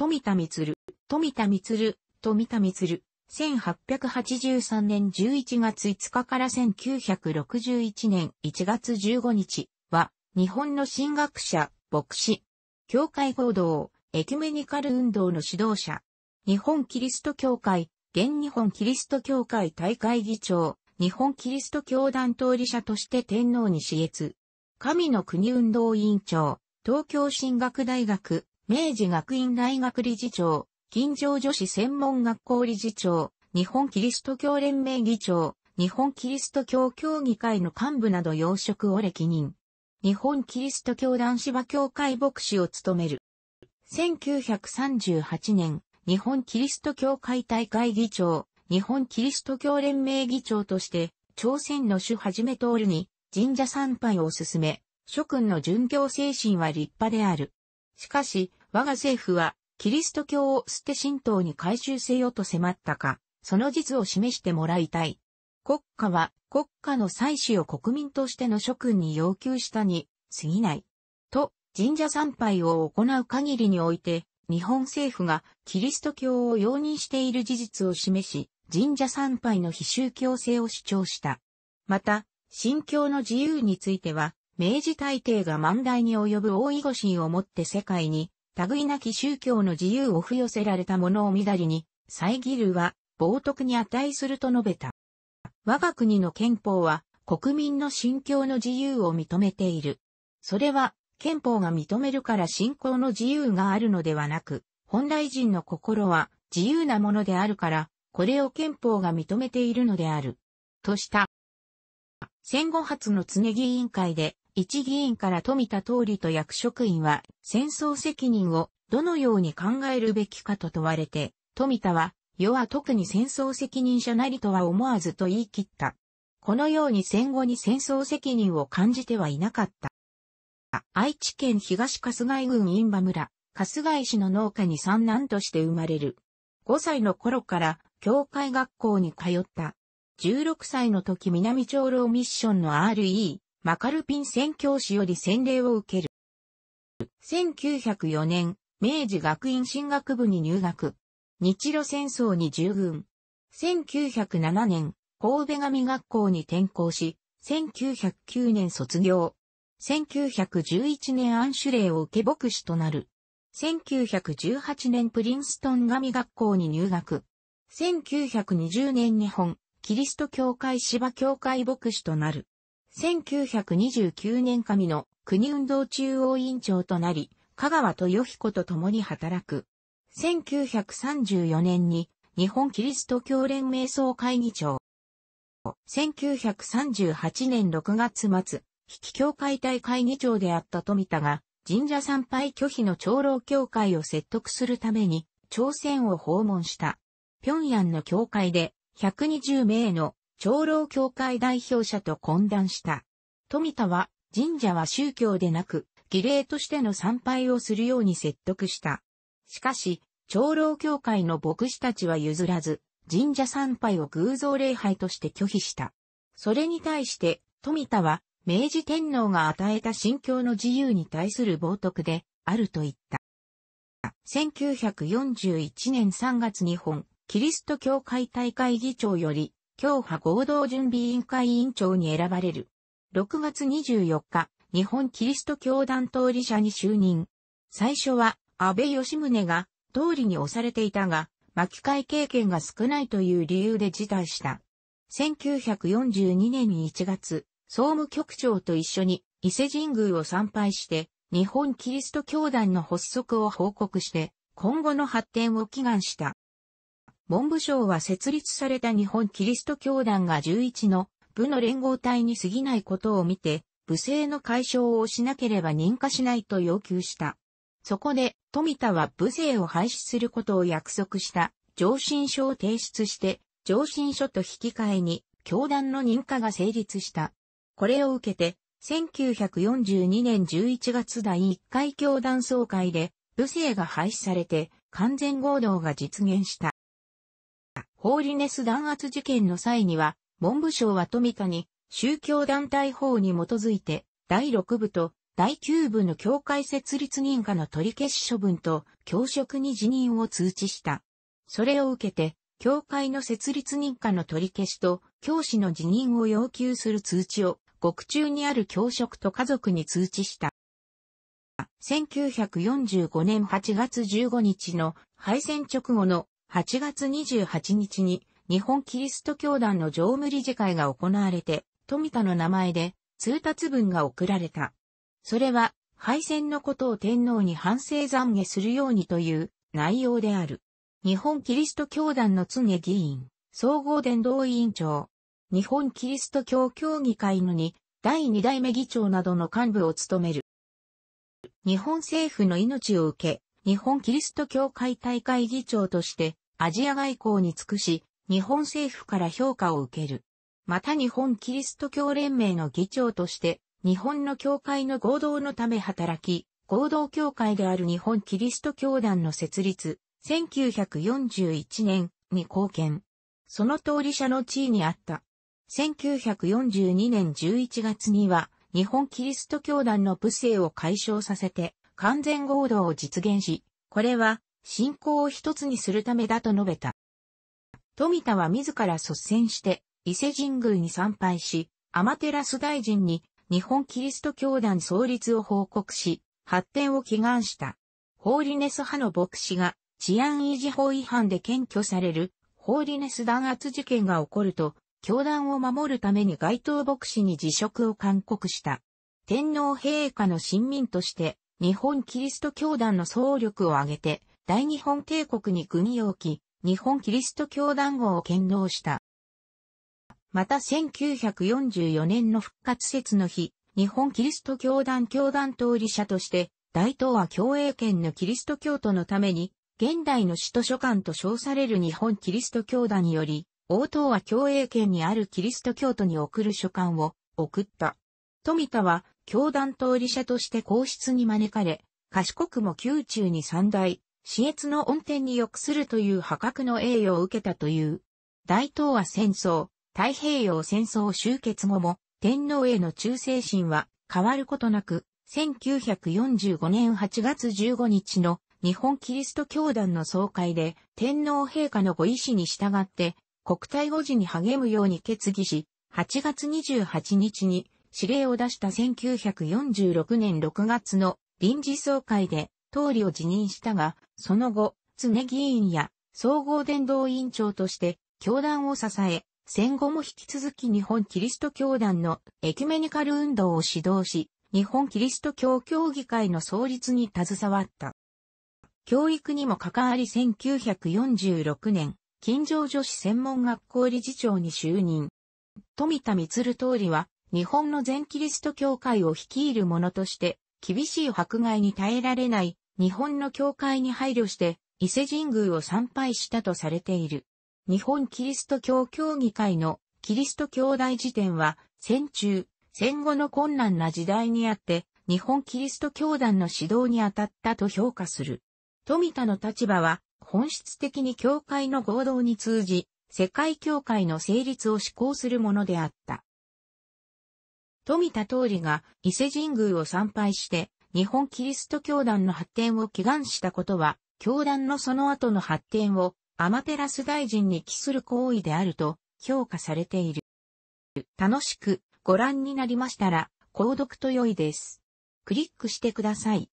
富田光、富田光、富田光、1883年11月5日から1961年1月15日は、日本の神学者、牧師、教会合同、エキュメニカル運動の指導者、日本キリスト教会、現日本キリスト教会大会議長、日本キリスト教団当理者として天皇に私越、神の国運動委員長、東京神学大学、明治学院大学理事長、近城女子専門学校理事長、日本キリスト教連盟議長、日本キリスト教協議会の幹部など要職を歴任。日本キリスト教男子は教会牧師を務める。1938年、日本キリスト教会大会議長、日本キリスト教連盟議長として、朝鮮の主はじめ通るに神社参拝を進め、諸君の殉教精神は立派である。しかし、我が政府は、キリスト教を捨て神道に改修せよと迫ったか、その実を示してもらいたい。国家は国家の祭祀を国民としての諸君に要求したに過ぎない。と、神社参拝を行う限りにおいて、日本政府がキリスト教を容認している事実を示し、神社参拝の非宗教性を主張した。また、信教の自由については、明治大帝が万代に及ぶ大囲護心をもって世界に類なき宗教の自由を付与せられた者をみだりに、遮るは、冒涜に値すると述べた。我が国の憲法は、国民の信教の自由を認めている。それは、憲法が認めるから信仰の自由があるのではなく、本来人の心は自由なものであるから、これを憲法が認めているのである。とした。戦後初の常議委員会で、一議員から富田通りと役職員は戦争責任をどのように考えるべきかと問われて、富田は、世は特に戦争責任者なりとは思わずと言い切った。このように戦後に戦争責任を感じてはいなかった。愛知県東春日郡印馬村、春日井市の農家に三男として生まれる。5歳の頃から教会学校に通った。16歳の時南長老ミッションの RE、マカルピン宣教師より洗礼を受ける。1904年、明治学院進学部に入学。日露戦争に従軍。1907年、神戸神学校に転校し、1909年卒業。1911年安守礼を受け牧師となる。1918年プリンストン神学校に入学。1920年日本、キリスト教会芝教会牧師となる。1929年上の国運動中央委員長となり、香川豊彦と共に働く。1934年に日本キリスト教連盟総会議長。1938年6月末、引き協会大会議長であった富田が、神社参拝拒否の長老協会を説得するために、朝鮮を訪問した。平壌の教会で120名の長老教会代表者と懇談した。富田は、神社は宗教でなく、儀礼としての参拝をするように説得した。しかし、長老教会の牧師たちは譲らず、神社参拝を偶像礼拝として拒否した。それに対して、富田は、明治天皇が与えた信教の自由に対する冒涜で、あると言った。1941年3月に本、キリスト教会大会議長より、共派合同準備委員会委員長に選ばれる。6月24日、日本キリスト教団通り者に就任。最初は、安倍義宗が、通りに押されていたが、巻き替え経験が少ないという理由で辞退した。1942年1月、総務局長と一緒に伊勢神宮を参拝して、日本キリスト教団の発足を報告して、今後の発展を祈願した。文部省は設立された日本キリスト教団が11の部の連合体に過ぎないことを見て、部政の解消をしなければ認可しないと要求した。そこで、富田は部政を廃止することを約束した、上申書を提出して、上申書と引き換えに、教団の認可が成立した。これを受けて、1942年11月第1回教団総会で、部政が廃止されて、完全合同が実現した。ホーリネス弾圧事件の際には、文部省は富田に、宗教団体法に基づいて、第6部と第9部の教会設立認可の取り消し処分と教職に辞任を通知した。それを受けて、教会の設立認可の取り消しと教師の辞任を要求する通知を獄中にある教職と家族に通知した。1945年8月15日の敗戦直後の8月28日に日本キリスト教団の常務理事会が行われて、富田の名前で通達文が送られた。それは、敗戦のことを天皇に反省懺悔するようにという内容である。日本キリスト教団の常議員、総合伝道委員長、日本キリスト教協議会のに第2代目議長などの幹部を務める。日本政府の命を受け、日本キリスト教会大会議長としてアジア外交に尽くし、日本政府から評価を受ける。また日本キリスト教連盟の議長として、日本の教会の合同のため働き、合同教会である日本キリスト教団の設立、1941年に貢献。その通り者の地位にあった。1942年11月には、日本キリスト教団の部制を解消させて、完全合同を実現し、これは信仰を一つにするためだと述べた。富田は自ら率先して伊勢神宮に参拝し、天照大臣に日本キリスト教団創立を報告し、発展を祈願した。ホーリネス派の牧師が治安維持法違反で検挙されるホーリネス弾圧事件が起こると、教団を守るために該当牧師に辞職を勧告した。天皇陛下の親民として、日本キリスト教団の総力を挙げて、大日本帝国に国を置き、日本キリスト教団号を献納した。また1944年の復活節の日、日本キリスト教団教団通り者として、大東亜共栄圏のキリスト教徒のために、現代の首都書館と称される日本キリスト教団により、大東亜共栄圏にあるキリスト教徒に送る書簡を送った。富田は教団通り者として皇室に招かれ、賢くも宮中に三大、私越の恩典にくするという破格の栄誉を受けたという。大東亜戦争、太平洋戦争終結後も、天皇への忠誠心は変わることなく、1945年8月15日の日本キリスト教団の総会で天皇陛下のご意志に従って国体護持に励むように決議し、8月28日に指令を出した1946年6月の臨時総会で通りを辞任したが、その後、常議員や総合伝道委員長として教団を支え、戦後も引き続き日本キリスト教団のエキュメニカル運動を指導し、日本キリスト教協議会の創立に携わった。教育にも関わり1946年、近所女子専門学校理事長に就任。富田光通りは、日本の全キリスト教会を率いる者として、厳しい迫害に耐えられない日本の教会に配慮して伊勢神宮を参拝したとされている。日本キリスト教協議会のキリスト教大辞典は戦中、戦後の困難な時代にあって日本キリスト教団の指導に当たったと評価する。富田の立場は本質的に教会の合同に通じ、世界教会の成立を施行するものであった。富田通りが伊勢神宮を参拝して日本キリスト教団の発展を祈願したことは、教団のその後の発展をアマテラス大臣に帰する行為であると評価されている。楽しくご覧になりましたら、購読と良いです。クリックしてください。